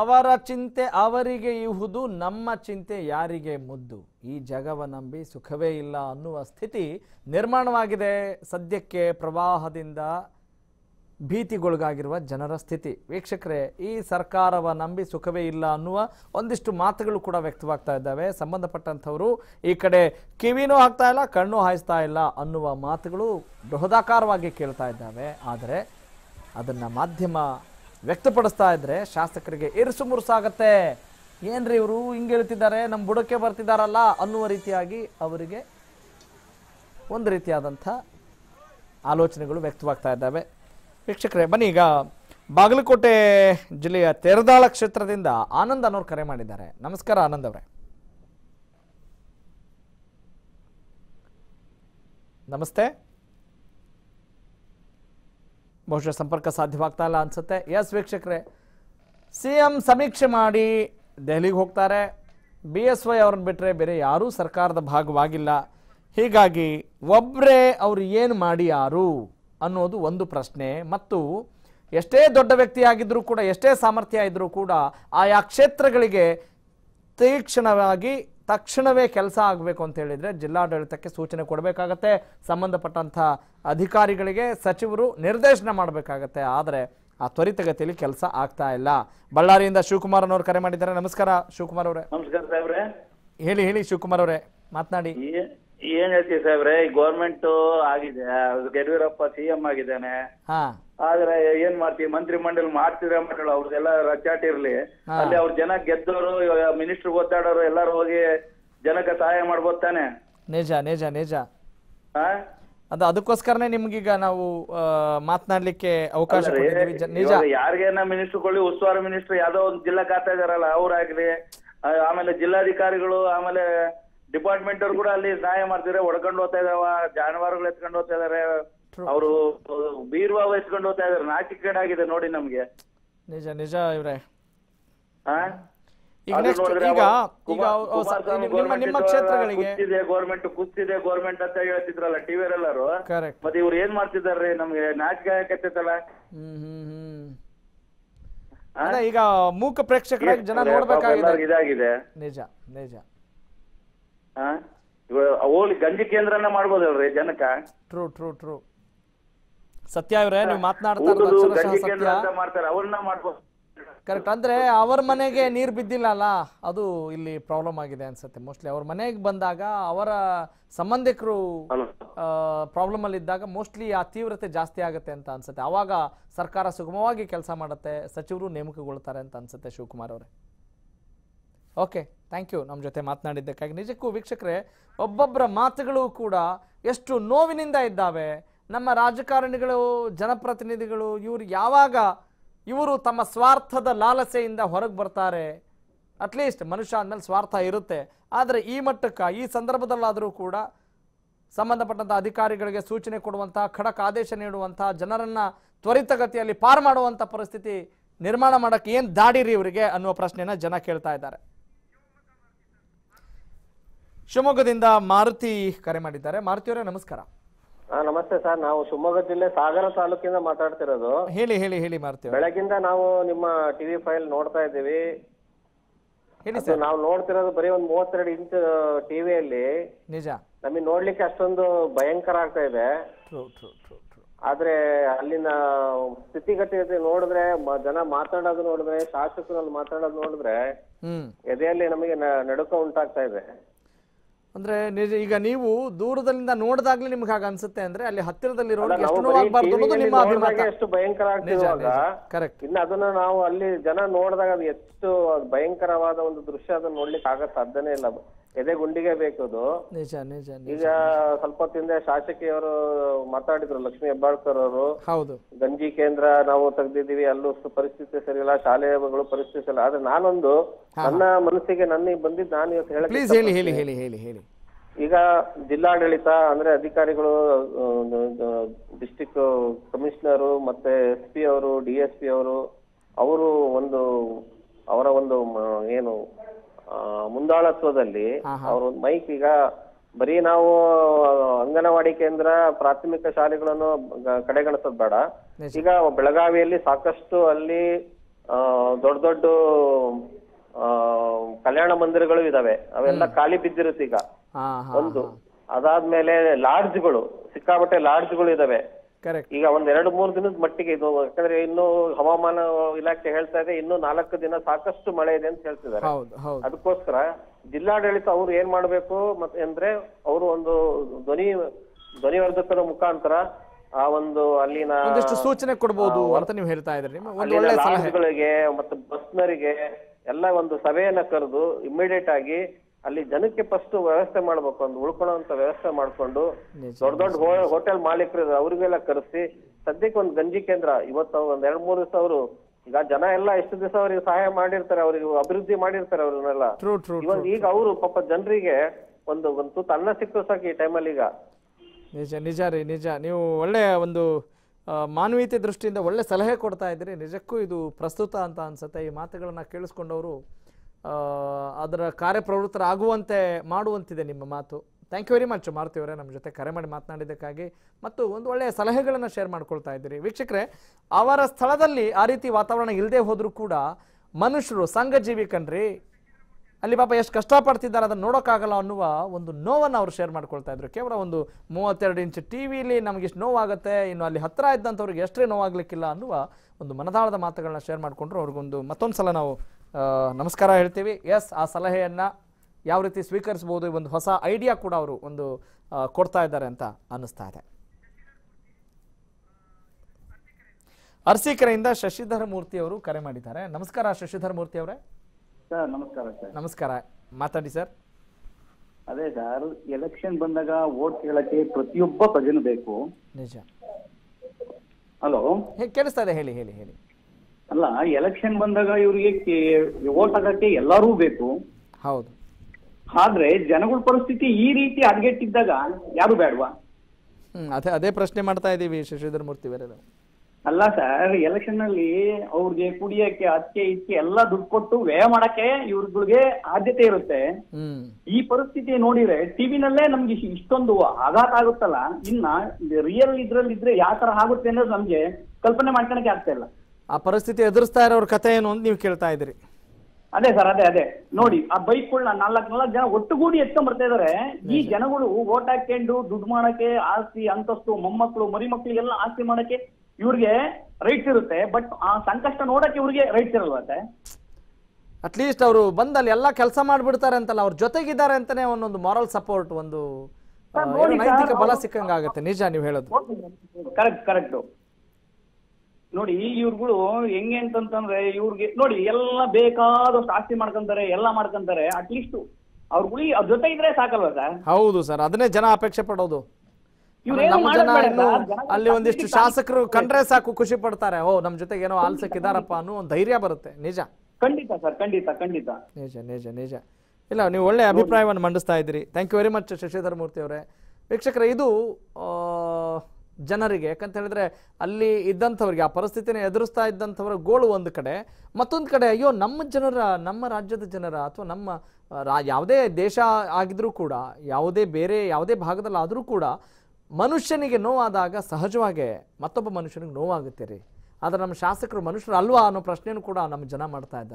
ಅವರ ಚಿಂತೆ ಅವರಿಗೆ ಇಹುದು ನಮ್ಮ ಚಿಂತೆ ಯಾರಿಗೆ ಮುದ್ದು ಈ ಜಗವ ನಂಬಿ ಸುಖವೇ ಇಲ್ಲ ಅನ್ನುವ ಸ್ಥಿತಿ ನಿರ್ಮಾಣವಾಗಿದೆ ಸದ್ಯಕ್ಕೆ ಪ್ರವಾಹದಿಂದ ಭೀತಿಗೊಳಗಾಗಿರುವ ಜನರ ಸ್ಥಿತಿ ವೀಕ್ಷಕರೇ ಈ ಸರ್ಕಾರವ ನಂಬಿ ಸುಖವೇ ಇಲ್ಲ ಅನ್ನುವ ಒಂದಿಷ್ಟು ಮಾತುಗಳು ಕೂಡ ವ್ಯಕ್ತವಾಗ್ತಾ ಇದ್ದಾವೆ ಸಂಬಂಧಪಟ್ಟಂಥವರು ಈ ಕಡೆ ಕಿವಿನೂ ಹಾಕ್ತಾ ಇಲ್ಲ ಕಣ್ಣು ಹಾಯಿಸ್ತಾ ಇಲ್ಲ ಅನ್ನುವ ಮಾತುಗಳು ಬೃಹದಾಕಾರವಾಗಿ ಕೇಳ್ತಾ ಇದ್ದಾವೆ ಆದರೆ ಅದನ್ನು ಮಾಧ್ಯಮ ವ್ಯಕ್ತಪಡಿಸ್ತಾ ಇದ್ರೆ ಶಾಸಕರಿಗೆ ಮುರುಸು ಮುರುಸಾಗತ್ತೆ ಏನ್ರಿ ಇವರು ಹಿಂಗೆ ಹೇಳ್ತಿದ್ದಾರೆ ನಮ್ಮ ಬುಡಕ್ಕೆ ಬರ್ತಿದ್ದಾರಲ್ಲ ಅನ್ನುವ ರೀತಿಯಾಗಿ ಅವರಿಗೆ ಒಂದು ರೀತಿಯಾದಂಥ ಆಲೋಚನೆಗಳು ವ್ಯಕ್ತವಾಗ್ತಾ ಇದ್ದಾವೆ ವೀಕ್ಷಕರೇ ಬನ್ನಿ ಈಗ ಬಾಗಲಕೋಟೆ ಜಿಲ್ಲೆಯ ತೆರದಾಳ ಕ್ಷೇತ್ರದಿಂದ ಆನಂದ್ ಅನ್ನೋರು ಕರೆ ಮಾಡಿದ್ದಾರೆ ನಮಸ್ಕಾರ ಆನಂದ್ ಅವರೇ ನಮಸ್ತೆ ಬಹುಶಃ ಸಂಪರ್ಕ ಸಾಧ್ಯವಾಗ್ತಾ ಇಲ್ಲ ಅನಿಸುತ್ತೆ ಎಸ್ ವೀಕ್ಷಕರೇ ಸಿ ಎಂ ಸಮೀಕ್ಷೆ ಮಾಡಿ ದೆಹಲಿಗೆ ಹೋಗ್ತಾರೆ ಬಿ ಎಸ್ ವೈ ಅವ್ರನ್ನ ಬಿಟ್ಟರೆ ಬೇರೆ ಯಾರೂ ಸರ್ಕಾರದ ಭಾಗವಾಗಿಲ್ಲ ಹೀಗಾಗಿ ಒಬ್ಬರೇ ಅವರು ಏನು ಮಾಡಿ ಯಾರು ಅನ್ನೋದು ಒಂದು ಪ್ರಶ್ನೆ ಮತ್ತು ಎಷ್ಟೇ ದೊಡ್ಡ ವ್ಯಕ್ತಿಯಾಗಿದ್ದರೂ ಕೂಡ ಎಷ್ಟೇ ಸಾಮರ್ಥ್ಯ ಇದ್ದರೂ ಕೂಡ ಆಯಾ ಕ್ಷೇತ್ರಗಳಿಗೆ ತೀಕ್ಷ್ಣವಾಗಿ ತಕ್ಷಣವೇ ಕೆಲಸ ಆಗಬೇಕು ಅಂತ ಹೇಳಿದರೆ ಜಿಲ್ಲಾಡಳಿತಕ್ಕೆ ಸೂಚನೆ ಕೊಡಬೇಕಾಗತ್ತೆ ಸಂಬಂಧಪಟ್ಟಂಥ ಅಧಿಕಾರಿಗಳಿಗೆ ಸಚಿವರು ನಿರ್ದೇಶನ ಮಾಡಬೇಕಾಗತ್ತೆ ಆದರೆ ಆ ತ್ವರಿತಗತಿಯಲ್ಲಿ ಕೆಲಸ ಆಗ್ತಾ ಇಲ್ಲ ಬಳ್ಳಾರಿಯಿಂದ ಶಿವಕುಮಾರ್ ಅವರು ಕರೆ ಮಾಡಿದ್ದಾರೆ ನಮಸ್ಕಾರ ಶಿವಕುಮಾರ್ ಅವರೇ ನಮಸ್ಕಾರ ಹೇಳಿ ಹೇಳಿ ಶಿವಕುಮಾರ್ ಅವರೇ ಮಾತನಾಡಿ ಏನ್ ಹೇಳ್ತೀವಿ ಸಾಹೇಬ್ರೆ ಈ ಗೌರ್ಮೆಂಟ್ ಆಗಿದೆ ಯಡಿಯೂರಪ್ಪ ಸಿ ಎಂ ಆಗಿದ್ದಾನೆ ಆದ್ರೆ ಏನ್ ಮಾಡ್ತೀವಿ ಮಂಡಲ್ ಮಾಡ್ತಿದ್ರೆ ಮಾಡಲ್ಲ ಅವ್ರದೆಲ್ಲ ರಚ್ಚಾಟ ಇರ್ಲಿ ಅಲ್ಲಿ ಅವ್ರ ಜನ ಗೆದ್ದವರು ಇವಾಗ ಮಿನಿಸ್ಟರ್ ಗೊತ್ತಾಡೋರು ಎಲ್ಲಾರು ಹೋಗಿ ಜನಕ್ಕೆ ಸಹಾಯ ಮಾಡ್ಬೋದು ತಾನೆ ನಿಜ ನಿಜ ನಿಜ ಆ? ಅದಕ್ಕೋಸ್ಕರನೇ ನಿಮ್ಗೀಗ ನಾವು ಮಾತನಾಡ್ಲಿಕ್ಕೆ ಅವಕಾಶ ಕೊಟ್ಟಿದ್ದೀವಿ. ನಿಜ ಮಿನಿಸ್ಟರ್ ಕೊಳ್ಳಿ ಉಸ್ತುವಾರಿ ಮಿನಿಸ್ಟರ್ ಯಾವ್ದೋ ಒಂದು ಜಿಲ್ಲಾ ಖಾತೆ ಇದಾರಲ್ಲ ಅವ್ರಾಗ್ಲಿ ಆಮೇಲೆ ಜಿಲ್ಲಾಧಿಕಾರಿಗಳು ಆಮೇಲೆ ಡಿಪಾರ್ಟ್ಮೆಂಟ್ ಅವ್ರು ಕೂಡ ಅಲ್ಲಿ ಸಹಾಯ ಮಾಡ್ತಿದ್ರೆ ಒಡ್ಕೊಂಡು ಹೋಗ್ತಾ ಇದಾವ ಜಾನುವಾರುಗಳು ಎತ್ಕೊಂಡು ಹೋಗ್ತಾ ಇದಾರೆ ಅವರು ಬೀರ್ವ ಎತ್ಕೊಂಡು ಹೋಗ್ತಾ ಇದಾರೆ ಆಗಿದೆ ನೋಡಿ ನಮ್ಗೆ ನಿಜ ನಿಜ ಇವ್ರೆ ಗೋರ್ಮೆಂಟ್ ಕುಸ್ತಿದೆ ಗೋರ್ಮೆಂಟ್ ಅಂತ ಹೇಳ್ತಿದ್ರಲ್ಲ ಟಿವಿ ಟಿವಿಯರೆಲ್ಲರೂ ಮತ್ತೆ ಇವ್ರು ಏನ್ ಮಾಡ್ತಿದಾರ್ರಿ ನಮ್ಗೆ ನಾಚಿಕೆ ಆಗತ್ತಲ್ಲ ಈಗ ಮೂಕ ಪ್ರೇಕ್ಷಕರಾಗಿ ಜನ ನೋಡ್ಬೇಕಾಗಿದೆ ಇದಾಗಿದೆ ನಿಜ ನಿಜ ಗಂಜಿ ಕೇಂದ್ರನ ಮಾಡ್ಬೋದಲ್ರಿ ಜನಕ ಟ್ರೂ ಟ್ರೂ ಟ್ರೂ ಸತ್ಯ ಇವ್ರೆ ನೀವು ಮಾತನಾಡ್ತಾರೆ ಕರೆಕ್ಟ್ ಅಂದ್ರೆ ಅವ್ರ ಮನೆಗೆ ನೀರ್ ಬಿದ್ದಿಲ್ಲ ಅಲ್ಲ ಅದು ಇಲ್ಲಿ ಪ್ರಾಬ್ಲಮ್ ಆಗಿದೆ ಅನ್ಸುತ್ತೆ ಮೋಸ್ಟ್ಲಿ ಅವ್ರ ಮನೆಗೆ ಬಂದಾಗ ಅವರ ಸಂಬಂಧಿಕರು ಪ್ರಾಬ್ಲಮ್ ಅಲ್ಲಿ ಇದ್ದಾಗ ಮೋಸ್ಟ್ಲಿ ಆ ತೀವ್ರತೆ ಜಾಸ್ತಿ ಆಗುತ್ತೆ ಅಂತ ಅನ್ಸುತ್ತೆ ಅವಾಗ ಸರ್ಕಾರ ಸುಗಮವಾಗಿ ಕೆಲಸ ಮಾಡುತ್ತೆ ಸಚಿವರು ನೇಮಕಗೊಳ್ತಾರೆ ಅಂತ ಅನ್ಸುತ್ತೆ ಶಿವಕುಮಾರ್ ಅವರೇ ಓಕೆ ಥ್ಯಾಂಕ್ ಯು ನಮ್ಮ ಜೊತೆ ಮಾತನಾಡಿದ್ದಕ್ಕಾಗಿ ನಿಜಕ್ಕೂ ವೀಕ್ಷಕರೇ ಒಬ್ಬೊಬ್ಬರ ಮಾತುಗಳು ಕೂಡ ಎಷ್ಟು ನೋವಿನಿಂದ ಇದ್ದಾವೆ ನಮ್ಮ ರಾಜಕಾರಣಿಗಳು ಜನಪ್ರತಿನಿಧಿಗಳು ಇವರು ಯಾವಾಗ ಇವರು ತಮ್ಮ ಸ್ವಾರ್ಥದ ಲಾಲಸೆಯಿಂದ ಹೊರಗೆ ಬರ್ತಾರೆ ಅಟ್ಲೀಸ್ಟ್ ಮನುಷ್ಯ ಅಂದಮೇಲೆ ಸ್ವಾರ್ಥ ಇರುತ್ತೆ ಆದರೆ ಈ ಮಟ್ಟಕ್ಕೆ ಈ ಸಂದರ್ಭದಲ್ಲಾದರೂ ಕೂಡ ಸಂಬಂಧಪಟ್ಟಂಥ ಅಧಿಕಾರಿಗಳಿಗೆ ಸೂಚನೆ ಕೊಡುವಂಥ ಖಡಕ್ ಆದೇಶ ನೀಡುವಂಥ ಜನರನ್ನು ತ್ವರಿತಗತಿಯಲ್ಲಿ ಪಾರು ಮಾಡುವಂಥ ಪರಿಸ್ಥಿತಿ ನಿರ್ಮಾಣ ಮಾಡೋಕ್ಕೆ ಏನು ದಾಡಿರಿ ಇವರಿಗೆ ಅನ್ನುವ ಪ್ರಶ್ನೆಯನ್ನು ಜನ ಕೇಳ್ತಾ ಇದ್ದಾರೆ ಶಿವಮೊಗ್ಗದಿಂದ ಮಾರುತಿ ಕರೆ ಮಾಡಿದ್ದಾರೆ ಮಾರುತಿ ಅವರೇ ನಮಸ್ಕಾರ ನಮಸ್ತೆ ಸರ್ ನಾವು ಶಿವಮೊಗ್ಗ ಜಿಲ್ಲೆ ಸಾಗರ ತಾಲೂಕಿಂದ ಮಾತಾಡ್ತಿರೋದು ಹೇಳಿ ಹೇಳಿ ಹೇಳಿ ಮಾರುತಿ ಬೆಳಗಿಂದ ನಾವು ನಿಮ್ಮ ಟಿವಿ ಫೈಲ್ ನೋಡ್ತಾ ಇದ್ದೀವಿ ಹೇಳಿ ಸರ್ ನಾವು ನೋಡ್ತಿರೋದು ಬರೀ ಒಂದ್ ಮೂವತ್ತೆರಡು ಇಂಚ್ ಟಿವಿಯಲ್ಲಿ ನಿಜ ನಮಗೆ ನೋಡ್ಲಿಕ್ಕೆ ಅಷ್ಟೊಂದು ಭಯಂಕರ ಆಗ್ತಾ ಇದೆ ಆದ್ರೆ ಅಲ್ಲಿನ ಸ್ಥಿತಿಗತಿ ನೋಡಿದ್ರೆ ಜನ ಮಾತಾಡೋದು ನೋಡಿದ್ರೆ ಶಾಸಕರಲ್ಲಿ ಮಾತಾಡೋದು ನೋಡಿದ್ರೆ ಎದೆಯಲ್ಲಿ ನಮಗೆ ನಡುಕ ಉಂಟಾಗ್ತಾ ಇದೆ ಅಂದ್ರೆ ಈಗ ನೀವು ದೂರದಲ್ಲಿಂದ ನೋಡಿದಾಗ್ಲೇ ನಿಮ್ಗೆ ಹಾಗೆ ಅನ್ಸುತ್ತೆ ಅಂದ್ರೆ ಅಲ್ಲಿ ಹತ್ತಿರದಲ್ಲಿ ಎಷ್ಟು ಎಷ್ಟು ಭಯಂಕರ ಕರೆಕ್ಟ್ ಇನ್ನು ಅದನ್ನ ನಾವು ಅಲ್ಲಿ ಜನ ನೋಡಿದಾಗ ಅದು ಎಷ್ಟು ಭಯಂಕರವಾದ ಒಂದು ದೃಶ್ಯ ಅದನ್ನ ನೋಡ್ಲಿಕ್ಕೆ ಆಗ ಸಾಧ್ಯನೇ ಇಲ್ಲ ಎದೆ ಗುಂಡಿಗೆ ಬೇಕದು ನಿಜ ನಿಜ ಈಗ ಸ್ವಲ್ಪ ಹೊತ್ತಿಂದ ಶಾಸಕಿಯವರು ಮಾತಾಡಿದ್ರು ಲಕ್ಷ್ಮೀ ಹೆಬ್ಬಾಳ್ಕರ್ ಅವರು ಹೌದು ಗಂಜಿ ಕೇಂದ್ರ ನಾವು ತೆಗೆದಿದ್ದೀವಿ ಅಲ್ಲೂ ಪರಿಸ್ಥಿತಿ ಸರಿಯಿಲ್ಲ ಶಾಲೆಗಳು ಪರಿಸ್ಥಿತಿ ಸರಿಯಿಲ್ಲ ಆದ್ರೆ ನಾನೊಂದು ನನ್ನ ಮನಸ್ಸಿಗೆ ನನ್ನ ಬಂದಿದ್ದು ನಾನು ಇವತ್ತು ಹೇಳಕ್ಕೆ ಹೇಳಿ ಹೇಳಿ ಹೇಳಿ ಹೇಳಿ ಹೇಳಿ ಈಗ ಜಿಲ್ಲಾಡಳಿತ ಅಂದ್ರೆ ಅಧಿಕಾರಿಗಳು ಡಿಸ್ಟಿಕ್ ಕಮಿಷನರು ಮತ್ತೆ ಎಸ್ ಪಿ ಅವರು ಡಿ ಎಸ್ ಪಿ ಅವರು ಅವರು ಒಂದು ಅವರ ಒಂದು ಏನು ಮುಂದಾಳತ್ವದಲ್ಲಿ ಅವರು ಮೈಕ್ ಈಗ ಬರೀ ನಾವು ಅಂಗನವಾಡಿ ಕೇಂದ್ರ ಪ್ರಾಥಮಿಕ ಶಾಲೆಗಳನ್ನು ಕಡೆಗಣಿಸೋದ್ ಬೇಡ ಈಗ ಬೆಳಗಾವಿಯಲ್ಲಿ ಸಾಕಷ್ಟು ಅಲ್ಲಿ ದೊಡ್ಡ ದೊಡ್ಡ ಕಲ್ಯಾಣ ಮಂದಿರಗಳು ಇದಾವೆ ಅವೆಲ್ಲ ಖಾಲಿ ಬಿದ್ದಿರುತ್ತೆ ಈಗ ಒಂದು ಅದಾದ್ಮೇಲೆ ಲಾಡ್ಜ್ಗಳು ಸಿಕ್ಕಾಪಟ್ಟೆ ಲಾಡ್ಜ್ಗಳು ಇದಾವೆ ಈಗ ಒಂದ್ ಎರಡು ಮೂರು ದಿನದ ಮಟ್ಟಿಗೆ ಇದು ಯಾಕಂದ್ರೆ ಇನ್ನು ಹವಾಮಾನ ಇಲಾಖೆ ಹೇಳ್ತಾ ಇದೆ ಇನ್ನು ನಾಲ್ಕು ದಿನ ಸಾಕಷ್ಟು ಮಳೆ ಇದೆ ಅಂತ ಹೇಳ್ತಿದ್ದಾರೆ ಅದಕ್ಕೋಸ್ಕರ ಜಿಲ್ಲಾಡಳಿತ ಅವ್ರು ಏನ್ ಮಾಡ್ಬೇಕು ಮತ್ತೆ ಅಂದ್ರೆ ಅವರು ಒಂದು ಧ್ವನಿ ಧ್ವನಿವರ್ಧಕದ ಮುಖಾಂತರ ಆ ಒಂದು ಅಲ್ಲಿನ ಸೂಚನೆ ಕೊಡಬಹುದು ಅಂತ ನೀವು ಹೇಳ್ತಾ ಇದ್ರಿ ಮತ್ತೆ ಬಸ್ನರಿಗೆ ಎಲ್ಲ ಒಂದು ಸಭೆಯನ್ನ ಕರೆದು ಇಮಿಡಿಯೇಟ್ ಆಗಿ ಅಲ್ಲಿ ಜನಕ್ಕೆ ಫಸ್ಟ್ ವ್ಯವಸ್ಥೆ ಮಾಡ್ಬೇಕು ಒಂದು ಉಳ್ಕೊಳ್ಳೋಂತ ವ್ಯವಸ್ಥೆ ಮಾಡ್ಕೊಂಡು ದೊಡ್ಡ ದೊಡ್ಡ ಹೋಟೆಲ್ ಮಾಲೀಕರು ಅವ್ರಿಗೆಲ್ಲ ಕರೆಸಿ ಸದ್ಯಕ್ಕೆ ಒಂದು ಗಂಜಿ ಕೇಂದ್ರ ಇವತ್ತು ಒಂದ್ ಎರಡ್ ಮೂರ್ ದಿವಸ ಅವರು ಈಗ ಜನ ಎಲ್ಲ ಎಷ್ಟು ದಿವಸ ಅವ್ರಿಗೆ ಸಹಾಯ ಮಾಡಿರ್ತಾರೆ ಅವ್ರಿಗೆ ಅಭಿವೃದ್ಧಿ ಮಾಡಿರ್ತಾರೆ ಅವ್ರನ್ನೆಲ್ಲ ಇವಾಗ ಈಗ ಅವರು ಪಾಪ ಜನರಿಗೆ ಒಂದು ಒಂದು ತುತ್ತು ಅನ್ನ ಸಾಕು ಈ ಟೈಮಲ್ಲಿ ಈಗ ನಿಜ ನಿಜ ರೀ ನಿಜ ನೀವು ಒಳ್ಳೆ ಒಂದು ಮಾನವೀಯತೆ ದೃಷ್ಟಿಯಿಂದ ಒಳ್ಳೆ ಸಲಹೆ ಕೊಡ್ತಾ ಇದ್ದೀರಿ ನಿಜಕ್ಕೂ ಇದು ಪ್ರಸ್ತುತ ಅಂತ ಅನ್ಸುತ್ತೆ ಈ ಮಾತುಗಳನ್ನ ಕೇಳಿಸ್ಕೊಂಡವರು ಅದರ ಕಾರ್ಯಪ್ರವೃತ್ತರಾಗುವಂತೆ ಮಾಡುವಂತಿದೆ ನಿಮ್ಮ ಮಾತು thank you very much Maruti ಅವರೇ ನಮ್ಮ ಜೊತೆ ಕರೆ ಮಾಡಿ ಮಾತನಾಡಿದ್ದಕ್ಕಾಗಿ ಮತ್ತು ಒಂದು ಒಳ್ಳೆಯ ಸಲಹೆಗಳನ್ನು ಶೇರ್ ಮಾಡ್ಕೊಳ್ತಾ ಇದ್ದೀರಿ ವೀಕ್ಷಕರೆ ಅವರ ಸ್ಥಳದಲ್ಲಿ ಆ ರೀತಿ ವಾತಾವರಣ ಇಲ್ಲದೆ ಹೋದರೂ ಕೂಡ ಮನುಷ್ಯರು ಸಂಘಜೀವಿ ಕಣ್ರಿ ಅಲ್ಲಿ ಪಾಪ ಎಷ್ಟು ಕಷ್ಟಪಡ್ತಿದ್ದಾರೆ ಅದನ್ನು ನೋಡೋಕ್ಕಾಗಲ್ಲ ಅನ್ನುವ ಒಂದು ನೋವನ್ನು ಅವರು ಶೇರ್ ಮಾಡ್ಕೊಳ್ತಾ ಇದ್ರು ಕೇವಲ ಒಂದು ಮೂವತ್ತೆರಡು ಇಂಚ್ ಟಿ ವಿಲಿ ನಮಗೆ ಇಷ್ಟು ನೋವಾಗುತ್ತೆ ಇನ್ನು ಅಲ್ಲಿ ಹತ್ತಿರ ಇದ್ದಂಥವ್ರಿಗೆ ಎಷ್ಟೇ ನೋವಾಗಲಿಕ್ಕಿಲ್ಲ ಅನ್ನುವ ಒಂದು ಮನದಾಳದ ಮಾತುಗಳನ್ನ ಶೇರ್ ಮಾಡಿಕೊಂಡ್ರು ಅವ್ರಿಗೊಂದು ಮತ್ತೊಂದು ಸಲ ನಾವು ನಮಸ್ಕಾರ ಹೇಳ್ತೀವಿ ಎಸ್ ಆ ಸಲಹೆಯನ್ನು ಯಾವ ರೀತಿ ಸ್ವೀಕರಿಸ್ಬೋದು ಒಂದು ಹೊಸ ಐಡಿಯಾ ಕೂಡ ಅವರು ಒಂದು ಕೊಡ್ತಾ ಇದ್ದಾರೆ ಅಂತ ಅನ್ನಿಸ್ತಾ ಇದೆ ಅರ್ಸಿಕೆರೆಯಿಂದ ಶಶಿಧರ್ ಮೂರ್ತಿ ಅವರು ಕರೆ ಮಾಡಿದ್ದಾರೆ ನಮಸ್ಕಾರ ಶಶಿಧರ ಮೂರ್ತಿ ಅವರೇ ಸರ್ ನಮಸ್ಕಾರ ಸರ್ ನಮಸ್ಕಾರ ಮಾತಾಡಿ ಸರ್ ಅದೇ ಸರ್ ಎಲೆಕ್ಷನ್ ಬಂದಾಗ ವೋಟ್ ಕೇಳಕ್ಕೆ ಪ್ರತಿಯೊಬ್ಬ ಪ್ರಜೆನೂ ಬೇಕು ನಿಜ ಹಲೋ ಕೇಳಿಸ್ತಾ ಇದೆ ಹೇಳಿ ಹೇಳಿ ಹೇಳಿ ಅಲ್ಲ ಎಲೆಕ್ಷನ್ ಬಂದಾಗ ಇವರಿಗೆ ವೋಟ್ ಹಾಕಕ್ಕೆ ಎಲ್ಲರೂ ಬೇಕು ಹೌದು ಆದ್ರೆ ಜನಗಳ ಪರಿಸ್ಥಿತಿ ಈ ರೀತಿ ಅರ್ಗೆಟ್ಟಿದ್ದಾಗ ಯಾರು ಬೇಡವಾ ಅದೇ ಅದೇ ಪ್ರಶ್ನೆ ಮಾಡ್ತಾ ಇದ್ದೀವಿ ಶಶಿಧರ್ ಮೂರ್ತಿ ಬೇರೆ ಅಲ್ಲ ಸರ್ ಎಲೆಕ್ಷನ್ ಅಲ್ಲಿ ಅವ್ರಿಗೆ ಕುಡಿಯಕ್ಕೆ ಅದಕ್ಕೆ ಇದಕ್ಕೆ ಎಲ್ಲ ದುಡ್ಡು ಕೊಟ್ಟು ವ್ಯಯ ಮಾಡಕ್ಕೆ ಇವ್ರಿಗೆ ಆದ್ಯತೆ ಇರುತ್ತೆ ಈ ಪರಿಸ್ಥಿತಿ ನೋಡಿದ್ರೆ ಟಿವಿನಲ್ಲೇ ನಮ್ಗೆ ಇಷ್ಟೊಂದು ಆಘಾತ ಆಗುತ್ತಲ್ಲ ಇನ್ನ ರಿಯಲ್ ಇದ್ರಲ್ಲಿ ಇದ್ರೆ ಯಾವ ತರ ಆಗುತ್ತೆ ಅನ್ನೋದು ನಮ್ಗೆ ಕಲ್ಪನೆ ಮಾಡ್ಕೊಳಕ್ಕೆ ಆಗ್ತಾ ಇಲ್ಲ ಆ ಪರಿಸ್ಥಿತಿ ಎದುರಿಸ್ತಾ ಇರೋ ಕಥೆ ಏನು ಅಂತ ನೀವು ಕೇಳ್ತಾ ಇದ್ರಿ ಅದೇ ಸರ್ ಅದೇ ಅದೇ ನೋಡಿ ಆ ಗಳನ್ನ ನಾಲ್ಕು ನಾಲ್ಕು ಜನ ಒಟ್ಟುಗೂಡಿ ಎತ್ಕೊಂಡ್ ಬರ್ತಾ ಇದಾರೆ ಈ ಜನಗಳು ಓಟ್ ಹಾಕೊಂಡು ದುಡ್ಡು ಮಾಡಕ್ಕೆ ಆಸ್ತಿ ಅಂತಸ್ತು ಮೊಮ್ಮಕ್ಕಳು ಎಲ್ಲಾ ಆಸ್ತಿ ಮಾಡಕ್ಕೆ ಇವ್ರಿಗೆ ರೈಟ್ಸ್ ಇರುತ್ತೆ ಬಟ್ ಆ ಸಂಕಷ್ಟ ನೋಡಕ್ಕೆ ಇವ್ರಿಗೆ ರೈಟ್ಸ್ ಅಟ್ ಅಟ್ಲೀಸ್ಟ್ ಅವರು ಬಂದಲ್ಲಿ ಎಲ್ಲಾ ಕೆಲಸ ಮಾಡ್ಬಿಡ್ತಾರೆ ಅಂತಲ್ಲ ಅವ್ರ ಜೊತೆಗಿದ್ದಾರೆ ಅಂತಾನೆ ಒಂದೊಂದು ಮಾರಲ್ ಸಪೋರ್ಟ್ ಒಂದು ನೈತಿಕ ಬಲ ಸಿಕ್ಕಂಗಾಗತ್ತೆ ನಿಜ ನೀವು ಹೇಳೋದು ಕರೆಕ್ಟ್ ಕರೆಕ್ಟ್ ನೋಡಿ ಇವ್ರುಗಳು ಹೆಂಗೆ ಅಂತಂದ್ರೆ ಇವ್ರಿಗೆ ನೋಡಿ ಎಲ್ಲ ಬೇಕಾದಷ್ಟು ಆಸ್ತಿ ಮಾಡ್ಕೊಂತಾರೆ ಎಲ್ಲ ಮಾಡ್ಕೊಂತಾರೆ ಅಟ್ಲೀಸ್ಟ್ ಅವ್ರುಗಳಿಗೆ ಅದ್ ಜೊತೆ ಇದ್ರೆ ಸಾಕಲ್ವ ಸರ್ ಹೌದು ಸರ್ ಅದನ್ನೇ ಜನ ಅಪೇಕ್ಷೆ ಪಡೋದು ಅಲ್ಲಿ ಒಂದಿಷ್ಟು ಶಾಸಕರು ಕಂಡ್ರೆ ಸಾಕು ಖುಷಿ ಪಡ್ತಾರೆ ಓ ನಮ್ ಜೊತೆಗೆ ಏನೋ ಇದಾರಪ್ಪ ಅನ್ನೋ ಒಂದು ಧೈರ್ಯ ಬರುತ್ತೆ ನಿಜ ಖಂಡಿತ ಸರ್ ಖಂಡಿತ ಖಂಡಿತ ನಿಜ ನಿಜ ನಿಜ ಇಲ್ಲ ನೀವು ಒಳ್ಳೆ ಅಭಿಪ್ರಾಯವನ್ನು ಮಂಡಿಸ್ತಾ ಇದ್ದೀರಿ thank you very much Shashidhar Murthy ಅವರೇ ವೀಕ್ಷಕರ ಇದು ಜನರಿಗೆ ಯಾಕಂತ ಹೇಳಿದ್ರೆ ಅಲ್ಲಿ ಇದ್ದಂಥವ್ರಿಗೆ ಆ ಪರಿಸ್ಥಿತಿನ ಎದುರಿಸ್ತಾ ಇದ್ದಂಥವ್ರ ಗೋಳು ಒಂದು ಕಡೆ ಮತ್ತೊಂದು ಕಡೆ ಅಯ್ಯೋ ನಮ್ಮ ಜನರ ನಮ್ಮ ರಾಜ್ಯದ ಜನರ ಅಥವಾ ನಮ್ಮ ರಾ ಯಾವುದೇ ದೇಶ ಆಗಿದ್ರೂ ಕೂಡ ಯಾವುದೇ ಬೇರೆ ಯಾವುದೇ ಭಾಗದಲ್ಲಿ ಆದರೂ ಕೂಡ ಮನುಷ್ಯನಿಗೆ ನೋವಾದಾಗ ಸಹಜವಾಗೇ ಮತ್ತೊಬ್ಬ ಮನುಷ್ಯನಿಗೆ ನೋವಾಗುತ್ತೆ ರೀ ಆದರೆ ನಮ್ಮ ಶಾಸಕರು ಮನುಷ್ಯರು ಅಲ್ವಾ ಅನ್ನೋ ಪ್ರಶ್ನೆಯೂ ಕೂಡ ನಮ್ಮ ಜನ ಮಾಡ್ತಾ ಇದ್ದಾರೆ